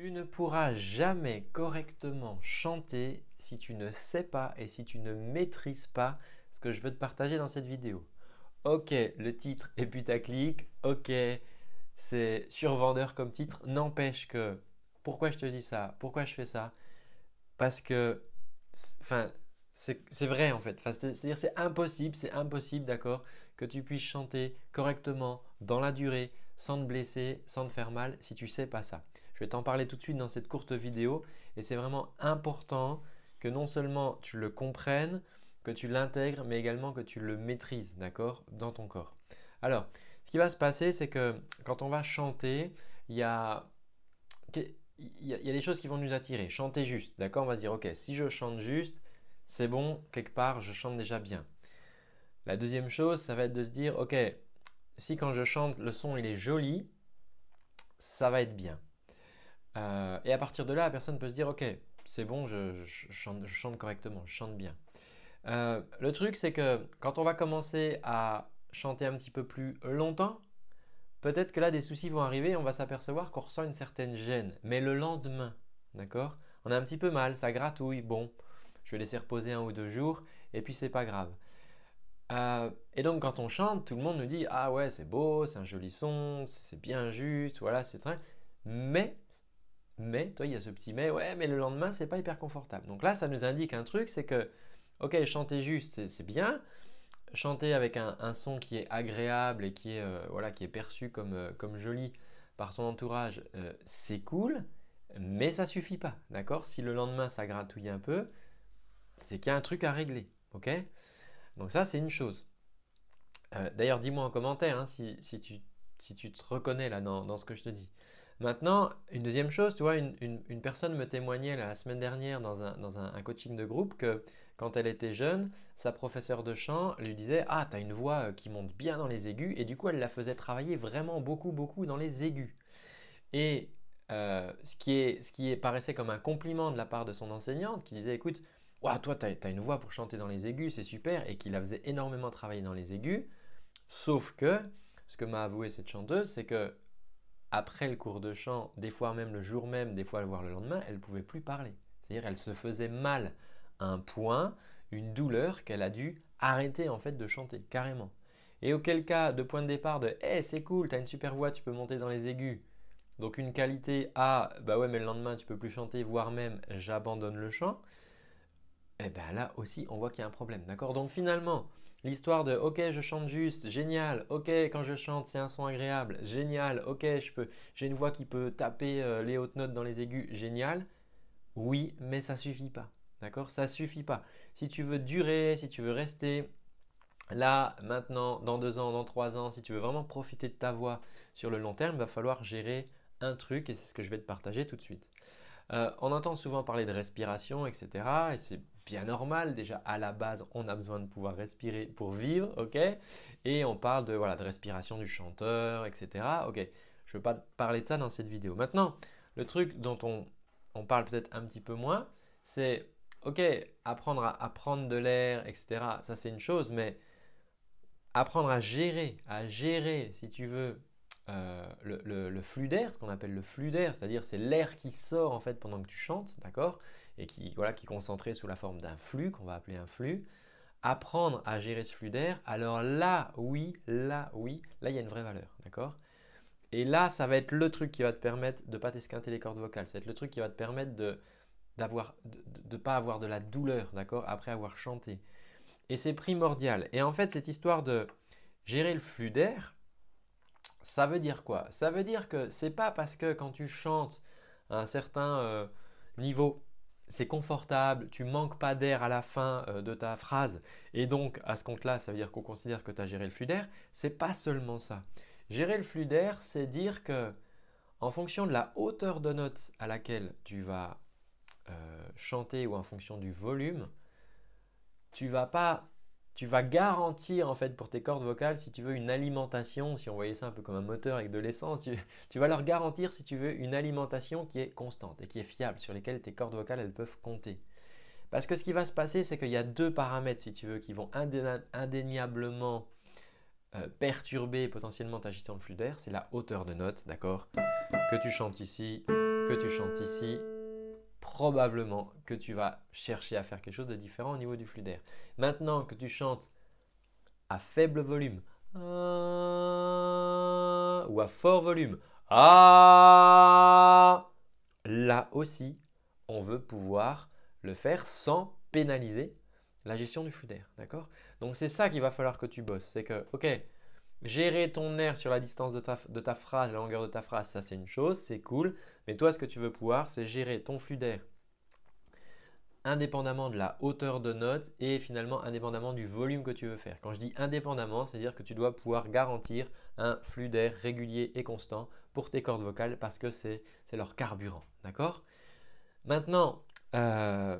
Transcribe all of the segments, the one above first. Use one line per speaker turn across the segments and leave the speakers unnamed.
Tu ne pourras jamais correctement chanter si tu ne sais pas et si tu ne maîtrises pas ce que je veux te partager dans cette vidéo. Ok, le titre est clic. ok, c'est survendeur comme titre, n'empêche que pourquoi je te dis ça, pourquoi je fais ça Parce que, c'est vrai en fait. C'est-à-dire c'est impossible, c'est impossible, d'accord, que tu puisses chanter correctement, dans la durée, sans te blesser, sans te faire mal, si tu sais pas ça. Je vais t'en parler tout de suite dans cette courte vidéo et c'est vraiment important que non seulement tu le comprennes, que tu l'intègres, mais également que tu le maîtrises, d'accord, dans ton corps. Alors, ce qui va se passer, c'est que quand on va chanter, il y a, des choses qui vont nous attirer. Chanter juste, d'accord On va se dire, ok, si je chante juste, c'est bon, quelque part, je chante déjà bien. La deuxième chose, ça va être de se dire, ok, si quand je chante, le son, il est joli, ça va être bien. Euh, et à partir de là, la personne peut se dire, ok, c'est bon, je, chante, correctement, je chante bien. Euh, le truc, c'est que quand on va commencer à chanter un petit peu plus longtemps, peut-être que là, des soucis vont arriver et on va s'apercevoir qu'on ressent une certaine gêne. Mais le lendemain, d'accord On a un petit peu mal, ça gratouille, bon, je vais laisser reposer un ou deux jours et puis c'est pas grave. Euh, et donc quand on chante, tout le monde nous dit ah ouais c'est beau, c'est un joli son, c'est bien juste, voilà c'est très. Mais mais, toi, il y a ce petit mais, ouais, mais le lendemain, c'est pas hyper confortable. Donc là, ça nous indique un truc, c'est que, ok, chanter juste, c'est bien, chanter avec un, son qui est agréable et qui est, euh, voilà, qui est perçu comme, euh, joli par son entourage, euh, c'est cool, mais ça suffit pas, d'accord Si le lendemain, ça gratouille un peu, c'est qu'il y a un truc à régler, ok Donc ça, c'est une chose. D'ailleurs, dis-moi en commentaire hein, si, tu, te reconnais là dans ce que je te dis. Maintenant, une deuxième chose, tu vois, une, personne me témoignait la semaine dernière dans, un, coaching de groupe que quand elle était jeune, sa professeure de chant lui disait Ah, t'as une voix euh, qui monte bien dans les aigus, et du coup, elle la faisait travailler vraiment beaucoup, beaucoup dans les aigus. Et euh, ce, qui paraissait comme un compliment de la part de son enseignante qui disait Écoute, toi, tu as, une voix pour chanter dans les aigus, c'est super, et qui la faisait énormément travailler dans les aigus. Sauf que, ce que m'a avoué cette chanteuse, c'est que après le cours de chant, des fois même le jour même, des fois voire voir le lendemain, elle ne pouvait plus parler. C'est-à-dire elle se faisait mal un point, une douleur qu'elle a dû arrêter en fait de chanter, carrément. Et auquel cas, de point de départ de eh, c'est cool, tu as une super voix, tu peux monter dans les aigus », donc une qualité à bah ouais mais le lendemain tu peux plus chanter, voire même j'abandonne le chant, et eh ben là aussi on voit qu'il y a un problème, d'accord Donc finalement, L'histoire de ok je chante juste, génial, ok quand je chante c'est un son agréable, génial, ok je peux, j'ai une voix qui peut taper euh, les hautes notes dans les aigus, génial. Oui, mais ça suffit pas. D'accord Ça suffit pas. Si tu veux durer, si tu veux rester là, maintenant, dans deux ans, dans trois ans, si tu veux vraiment profiter de ta voix sur le long terme, il va falloir gérer un truc et c'est ce que je vais te partager tout de suite. Euh, on entend souvent parler de respiration, etc. Et c'est normal. Déjà, à la base, on a besoin de pouvoir respirer pour vivre, ok Et on parle de, voilà, de respiration du chanteur, etc. Ok, je veux pas parler de ça dans cette vidéo. Maintenant, le truc dont on, on parle peut-être un petit peu moins, c'est, ok, apprendre à, apprendre prendre de l'air, etc. Ça, c'est une chose, mais apprendre à gérer, à gérer, si tu veux, euh, le, le, le, flux d'air, ce qu'on appelle le flux d'air, c'est-à-dire c'est l'air qui sort en fait pendant que tu chantes, d'accord et qui, voilà, qui est concentré sous la forme d'un flux, qu'on va appeler un flux, apprendre à gérer ce flux d'air, alors là, oui, là, oui, là, il y a une vraie valeur, d'accord Et là, ça va être le truc qui va te permettre de ne pas t'esquinter les cordes vocales, ça va être le truc qui va te permettre de ne de, pas avoir de la douleur, d'accord, après avoir chanté. Et c'est primordial. Et en fait, cette histoire de gérer le flux d'air, ça veut dire quoi Ça veut dire que c'est pas parce que quand tu chantes à un certain euh, niveau, c'est confortable, tu manques pas d'air à la fin euh, de ta phrase, et donc à ce compte-là, ça veut dire qu'on considère que tu as géré le flux d'air, c'est pas seulement ça. Gérer le flux d'air, c'est dire que en fonction de la hauteur de note à laquelle tu vas euh, chanter ou en fonction du volume, tu vas pas tu vas garantir en fait pour tes cordes vocales, si tu veux une alimentation, si on voyait ça un peu comme un moteur avec de l'essence, tu, vas leur garantir si tu veux une alimentation qui est constante et qui est fiable, sur lesquelles tes cordes vocales elles peuvent compter. Parce que ce qui va se passer, c'est qu'il y a deux paramètres, si tu veux, qui vont indéniablement euh, perturber potentiellement ta gestion de flux d'air. C'est la hauteur de note, d'accord Que tu chantes ici, que tu chantes ici, probablement que tu vas chercher à faire quelque chose de différent au niveau du flux d'air. Maintenant que tu chantes à faible volume ou à fort volume, ah, là aussi, on veut pouvoir le faire sans pénaliser la gestion du flux d'air. D'accord Donc c'est ça qu'il va falloir que tu bosses. C'est que, ok, Gérer ton air sur la distance de ta, phrase, la longueur de ta phrase, ça c'est une chose, c'est cool. Mais toi, ce que tu veux pouvoir, c'est gérer ton flux d'air indépendamment de la hauteur de note et finalement indépendamment du volume que tu veux faire. Quand je dis indépendamment, c'est-à-dire que tu dois pouvoir garantir un flux d'air régulier et constant pour tes cordes vocales parce que c'est leur carburant. D'accord Maintenant, euh,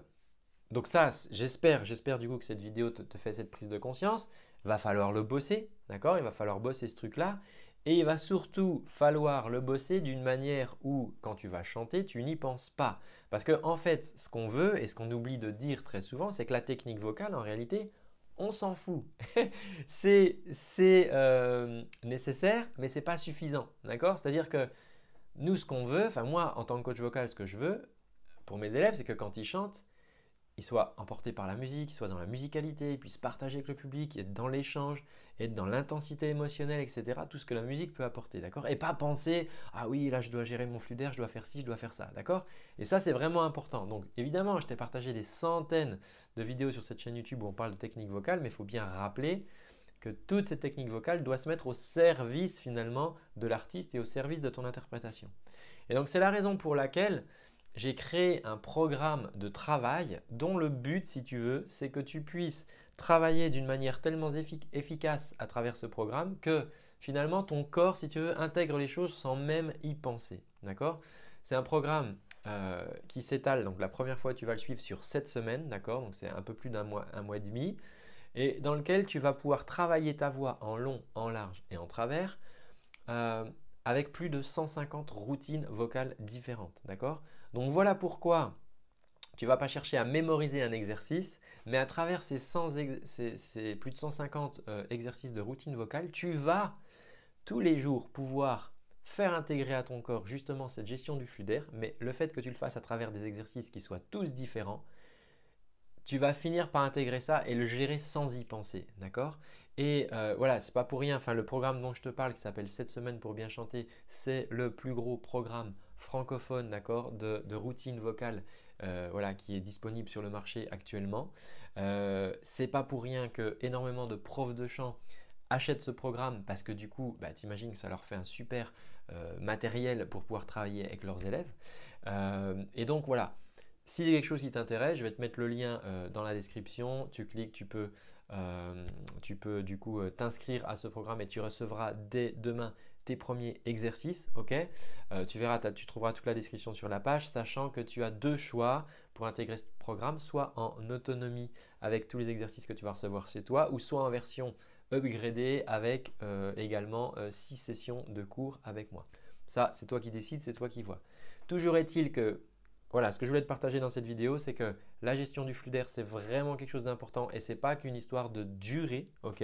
donc ça, j'espère, j'espère du coup que cette vidéo te fait cette prise de conscience va falloir le bosser, d'accord Il va falloir bosser ce truc-là. Et il va surtout falloir le bosser d'une manière où, quand tu vas chanter, tu n'y penses pas. Parce que, en fait, ce qu'on veut et ce qu'on oublie de dire très souvent, c'est que la technique vocale, en réalité, on s'en fout. c'est euh, nécessaire, mais ce n'est pas suffisant, d'accord C'est-à-dire que nous, ce qu'on veut, enfin, moi, en tant que coach vocal, ce que je veux pour mes élèves, c'est que quand ils chantent, soit emporté par la musique, soit dans la musicalité, puisse partager avec le public, être dans l'échange, être dans l'intensité émotionnelle, etc. Tout ce que la musique peut apporter, d'accord Et pas penser, ah oui, là je dois gérer mon flux d'air, je dois faire ci, je dois faire ça, d'accord Et ça, c'est vraiment important. Donc évidemment, je t'ai partagé des centaines de vidéos sur cette chaîne YouTube où on parle de technique vocale, mais il faut bien rappeler que toute cette technique vocale doit se mettre au service finalement de l'artiste et au service de ton interprétation. Et donc c'est la raison pour laquelle j'ai créé un programme de travail dont le but, si tu veux, c'est que tu puisses travailler d'une manière tellement efficace à travers ce programme que finalement ton corps, si tu veux, intègre les choses sans même y penser. D'accord C'est un programme euh, qui s'étale. Donc la première fois, tu vas le suivre sur 7 semaines, d'accord Donc c'est un peu plus d'un mois, un mois et demi, et dans lequel tu vas pouvoir travailler ta voix en long, en large et en travers. Euh, avec plus de 150 routines vocales différentes, d'accord donc voilà pourquoi tu ne vas pas chercher à mémoriser un exercice, mais à travers ces, plus de 150 euh, exercices de routine vocale, tu vas tous les jours pouvoir faire intégrer à ton corps justement cette gestion du flux d'air, mais le fait que tu le fasses à travers des exercices qui soient tous différents, tu vas finir par intégrer ça et le gérer sans y penser, d'accord Et euh, voilà, c'est pas pour rien. Enfin, le programme dont je te parle qui s'appelle 7 semaines pour bien chanter, c'est le plus gros programme francophone, d'accord, de, routine vocale, euh, voilà, qui est disponible sur le marché actuellement. Euh, c'est pas pour rien que énormément de profs de chant achètent ce programme parce que du coup, bah, t'imagines que ça leur fait un super euh, matériel pour pouvoir travailler avec leurs élèves. et donc voilà. Si y a quelque chose qui t'intéresse, je vais te mettre le lien dans la description. Tu cliques, tu peux, tu peux du coup t'inscrire à ce programme et tu recevras dès demain tes premiers exercices, ok euh, Tu verras, tu trouveras toute la description sur la page, sachant que tu as deux choix pour intégrer ce programme, soit en autonomie avec tous les exercices que tu vas recevoir chez toi, ou soit en version upgradée avec euh, également euh, six sessions de cours avec moi. Ça, c'est toi qui décides, c'est toi qui vois. Toujours est-il que, voilà, ce que je voulais te partager dans cette vidéo, c'est que la gestion du flux d'air, c'est vraiment quelque chose d'important et c'est pas qu'une histoire de durée, ok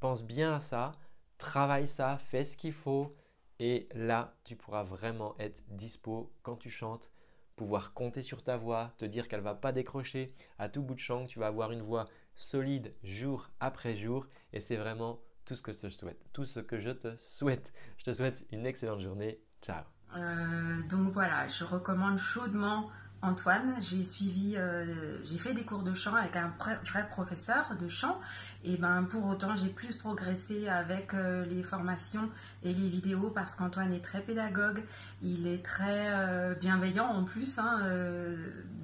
Pense bien à ça Travaille ça, fais ce qu'il faut et là, tu pourras vraiment être dispo quand tu chantes, pouvoir compter sur ta voix, te dire qu'elle ne va pas décrocher à tout bout de champ, tu vas avoir une voix solide jour après jour et c'est vraiment tout ce que je te souhaite. Tout ce que je te souhaite. Je te souhaite une excellente journée. Ciao. Euh, donc voilà, je recommande chaudement Antoine, j'ai suivi, euh, j'ai fait des cours de chant avec un vrai professeur de chant. Et ben pour autant, j'ai plus progressé avec euh, les formations et les vidéos parce qu'Antoine est très pédagogue, il est très euh, bienveillant en plus hein,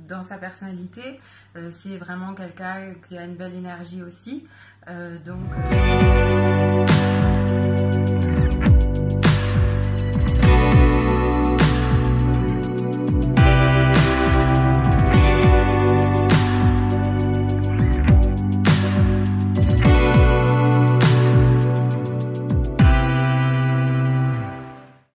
dans sa personnalité. C'est vraiment quelqu'un qui a une belle énergie aussi. donc